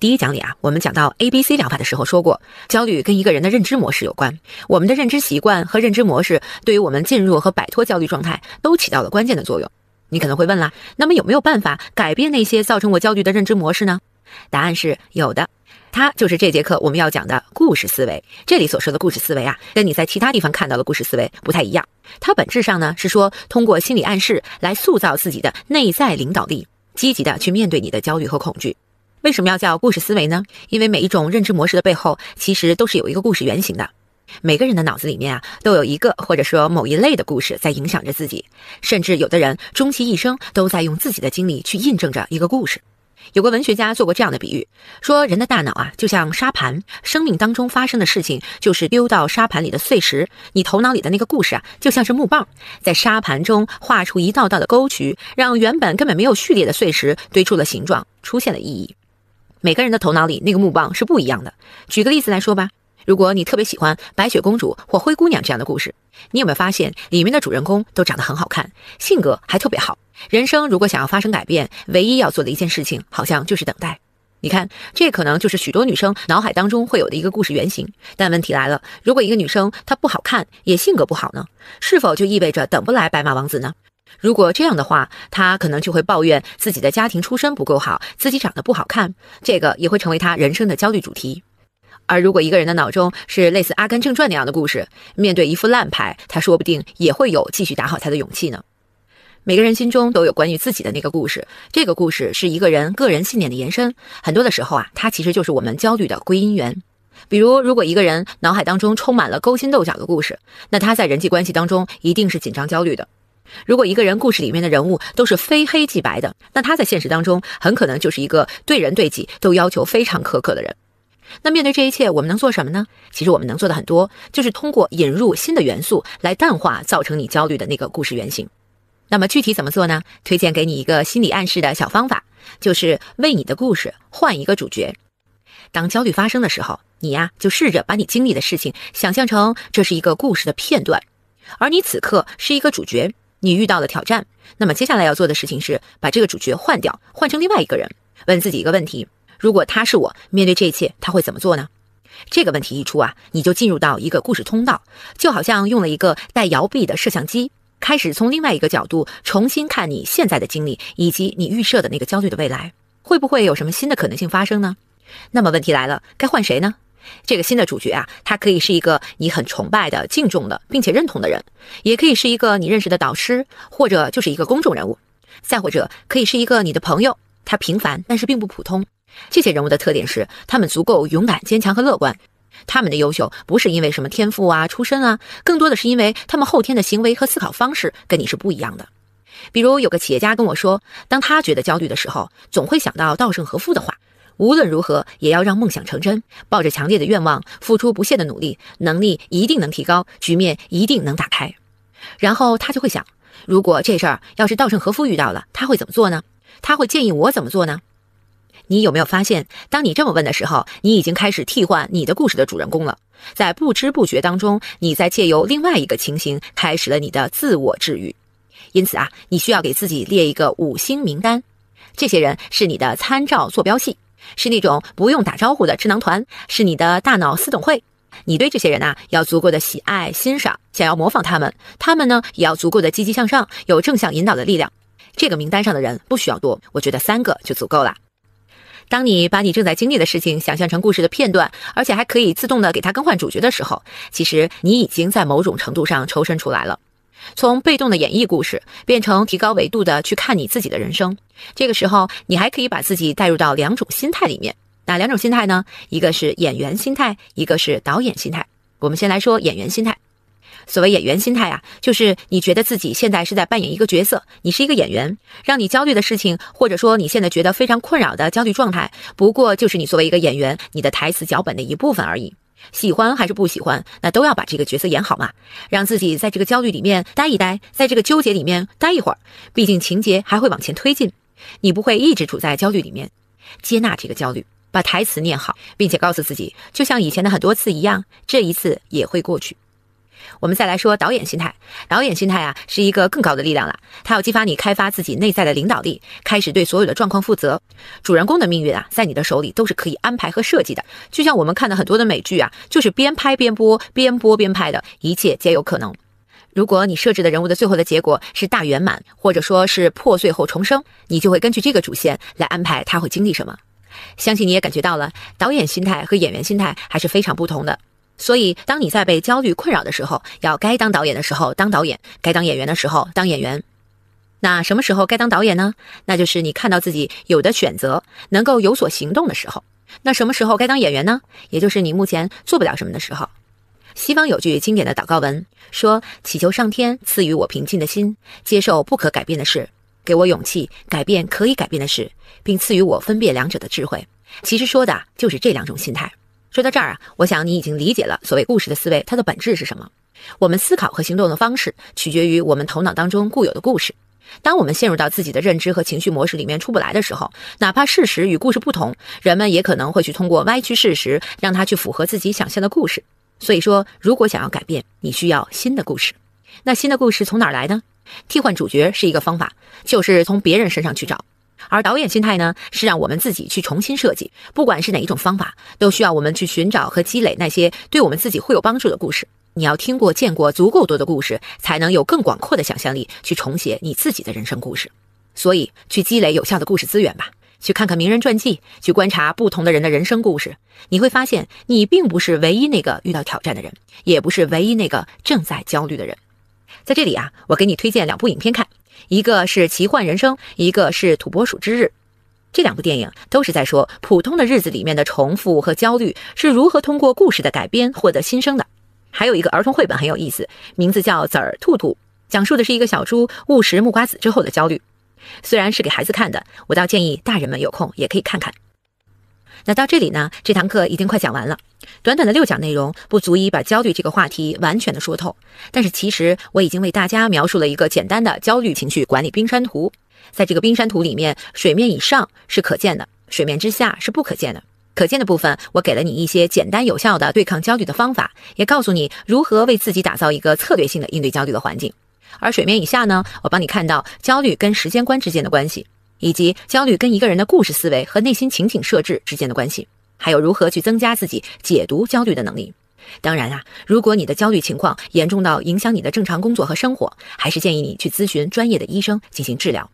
第一讲里啊，我们讲到 A B C 疗法的时候说过，焦虑跟一个人的认知模式有关。我们的认知习惯和认知模式，对于我们进入和摆脱焦虑状态，都起到了关键的作用。你可能会问啦，那么有没有办法改变那些造成我焦虑的认知模式呢？答案是有的，它就是这节课我们要讲的故事思维。这里所说的“故事思维”啊，跟你在其他地方看到的故事思维不太一样。它本质上呢，是说通过心理暗示来塑造自己的内在领导力，积极的去面对你的焦虑和恐惧。为什么要叫故事思维呢？因为每一种认知模式的背后，其实都是有一个故事原型的。每个人的脑子里面啊，都有一个或者说某一类的故事在影响着自己，甚至有的人终其一生都在用自己的经历去印证着一个故事。有个文学家做过这样的比喻，说人的大脑啊，就像沙盘，生命当中发生的事情就是丢到沙盘里的碎石，你头脑里的那个故事啊，就像是木棒，在沙盘中画出一道道的沟渠，让原本根本没有序列的碎石堆出了形状，出现了意义。每个人的头脑里那个木棒是不一样的。举个例子来说吧，如果你特别喜欢白雪公主或灰姑娘这样的故事，你有没有发现里面的主人公都长得很好看，性格还特别好？人生如果想要发生改变，唯一要做的一件事情，好像就是等待。你看，这可能就是许多女生脑海当中会有的一个故事原型。但问题来了，如果一个女生她不好看，也性格不好呢，是否就意味着等不来白马王子呢？如果这样的话，他可能就会抱怨自己的家庭出身不够好，自己长得不好看，这个也会成为他人生的焦虑主题。而如果一个人的脑中是类似《阿甘正传》那样的故事，面对一副烂牌，他说不定也会有继续打好他的勇气呢。每个人心中都有关于自己的那个故事，这个故事是一个人个人信念的延伸，很多的时候啊，它其实就是我们焦虑的归因源。比如，如果一个人脑海当中充满了勾心斗角的故事，那他在人际关系当中一定是紧张焦虑的。如果一个人故事里面的人物都是非黑即白的，那他在现实当中很可能就是一个对人对己都要求非常苛刻的人。那面对这一切，我们能做什么呢？其实我们能做的很多，就是通过引入新的元素来淡化造成你焦虑的那个故事原型。那么具体怎么做呢？推荐给你一个心理暗示的小方法，就是为你的故事换一个主角。当焦虑发生的时候，你呀就试着把你经历的事情想象成这是一个故事的片段，而你此刻是一个主角。你遇到了挑战，那么接下来要做的事情是把这个主角换掉，换成另外一个人，问自己一个问题：如果他是我，面对这一切，他会怎么做呢？这个问题一出啊，你就进入到一个故事通道，就好像用了一个带摇臂的摄像机，开始从另外一个角度重新看你现在的经历，以及你预设的那个焦虑的未来，会不会有什么新的可能性发生呢？那么问题来了，该换谁呢？这个新的主角啊，他可以是一个你很崇拜的、敬重的，并且认同的人，也可以是一个你认识的导师，或者就是一个公众人物，再或者可以是一个你的朋友。他平凡，但是并不普通。这些人物的特点是，他们足够勇敢、坚强和乐观。他们的优秀不是因为什么天赋啊、出身啊，更多的是因为他们后天的行为和思考方式跟你是不一样的。比如有个企业家跟我说，当他觉得焦虑的时候，总会想到稻盛和夫的话。无论如何，也要让梦想成真。抱着强烈的愿望，付出不懈的努力，能力一定能提高，局面一定能打开。然后他就会想：如果这事儿要是稻盛和夫遇到了，他会怎么做呢？他会建议我怎么做呢？你有没有发现，当你这么问的时候，你已经开始替换你的故事的主人公了？在不知不觉当中，你在借由另外一个情形，开始了你的自我治愈。因此啊，你需要给自己列一个五星名单，这些人是你的参照坐标系。是那种不用打招呼的智囊团，是你的大脑司董会。你对这些人呐，要足够的喜爱、欣赏，想要模仿他们。他们呢，也要足够的积极向上，有正向引导的力量。这个名单上的人不需要多，我觉得三个就足够了。当你把你正在经历的事情想象成故事的片段，而且还可以自动的给它更换主角的时候，其实你已经在某种程度上抽身出来了。从被动的演绎故事，变成提高维度的去看你自己的人生。这个时候，你还可以把自己带入到两种心态里面。哪两种心态呢？一个是演员心态，一个是导演心态。我们先来说演员心态。所谓演员心态啊，就是你觉得自己现在是在扮演一个角色，你是一个演员。让你焦虑的事情，或者说你现在觉得非常困扰的焦虑状态，不过就是你作为一个演员，你的台词脚本的一部分而已。喜欢还是不喜欢，那都要把这个角色演好嘛，让自己在这个焦虑里面待一待，在这个纠结里面待一会儿。毕竟情节还会往前推进，你不会一直处在焦虑里面。接纳这个焦虑，把台词念好，并且告诉自己，就像以前的很多次一样，这一次也会过去。我们再来说导演心态，导演心态啊是一个更高的力量了，它要激发你开发自己内在的领导力，开始对所有的状况负责。主人公的命运啊，在你的手里都是可以安排和设计的。就像我们看的很多的美剧啊，就是边拍边播，边播边拍的，一切皆有可能。如果你设置的人物的最后的结果是大圆满，或者说是破碎后重生，你就会根据这个主线来安排他会经历什么。相信你也感觉到了，导演心态和演员心态还是非常不同的。所以，当你在被焦虑困扰的时候，要该当导演的时候当导演，该当演员的时候当演员。那什么时候该当导演呢？那就是你看到自己有的选择，能够有所行动的时候。那什么时候该当演员呢？也就是你目前做不了什么的时候。西方有句经典的祷告文，说：“祈求上天赐予我平静的心，接受不可改变的事，给我勇气改变可以改变的事，并赐予我分辨两者的智慧。”其实说的就是这两种心态。说到这儿啊，我想你已经理解了所谓故事的思维，它的本质是什么？我们思考和行动的方式取决于我们头脑当中固有的故事。当我们陷入到自己的认知和情绪模式里面出不来的时候，哪怕事实与故事不同，人们也可能会去通过歪曲事实，让它去符合自己想象的故事。所以说，如果想要改变，你需要新的故事。那新的故事从哪儿来呢？替换主角是一个方法，就是从别人身上去找。而导演心态呢，是让我们自己去重新设计。不管是哪一种方法，都需要我们去寻找和积累那些对我们自己会有帮助的故事。你要听过、见过足够多的故事，才能有更广阔的想象力去重写你自己的人生故事。所以，去积累有效的故事资源吧，去看看名人传记，去观察不同的人的人生故事，你会发现，你并不是唯一那个遇到挑战的人，也不是唯一那个正在焦虑的人。在这里啊，我给你推荐两部影片看。一个是奇幻人生，一个是土拨鼠之日，这两部电影都是在说普通的日子里面的重复和焦虑是如何通过故事的改编获得新生的。还有一个儿童绘本很有意思，名字叫《籽儿兔兔》，讲述的是一个小猪误食木瓜子之后的焦虑。虽然是给孩子看的，我倒建议大人们有空也可以看看。那到这里呢，这堂课已经快讲完了。短短的六讲内容，不足以把焦虑这个话题完全的说透。但是其实我已经为大家描述了一个简单的焦虑情绪管理冰山图。在这个冰山图里面，水面以上是可见的，水面之下是不可见的。可见的部分，我给了你一些简单有效的对抗焦虑的方法，也告诉你如何为自己打造一个策略性的应对焦虑的环境。而水面以下呢，我帮你看到焦虑跟时间观之间的关系。以及焦虑跟一个人的故事思维和内心情景设置之间的关系，还有如何去增加自己解读焦虑的能力。当然啊，如果你的焦虑情况严重到影响你的正常工作和生活，还是建议你去咨询专业的医生进行治疗。